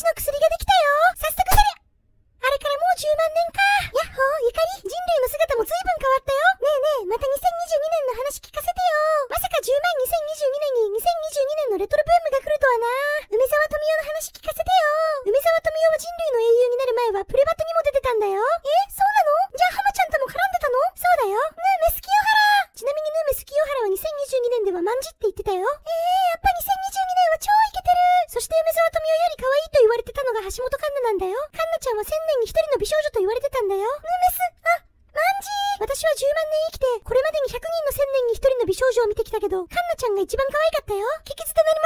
しの薬ができたよ早速それあれからもう10万年かやっほーゆかり人類の姿も随分変わったよねえねえまた2022年の話聞かせてよまさか10万2022年に2022年のレトロブームが来るとはな梅沢富美男の話聞かせてよ梅沢富美男は人類の英雄になる前はプレバトにも出てたんだよえそうなのじゃあ浜ちゃんとも絡んでたのそうだよヌーメスキヨハラちなみにヌーメスキヨハラは2022年ではまんって言ってたよえー、やっぱ2022橋本環奈なんだよ。環奈ちゃんは1000年に1人の美少女と言われてたんだよ。ムメス、あ、マンジー私は10万年生きて、これまでに100人の1000年に1人の美少女を見てきたけど、環奈ちゃんが一番可愛かったよ。聞き捨てなり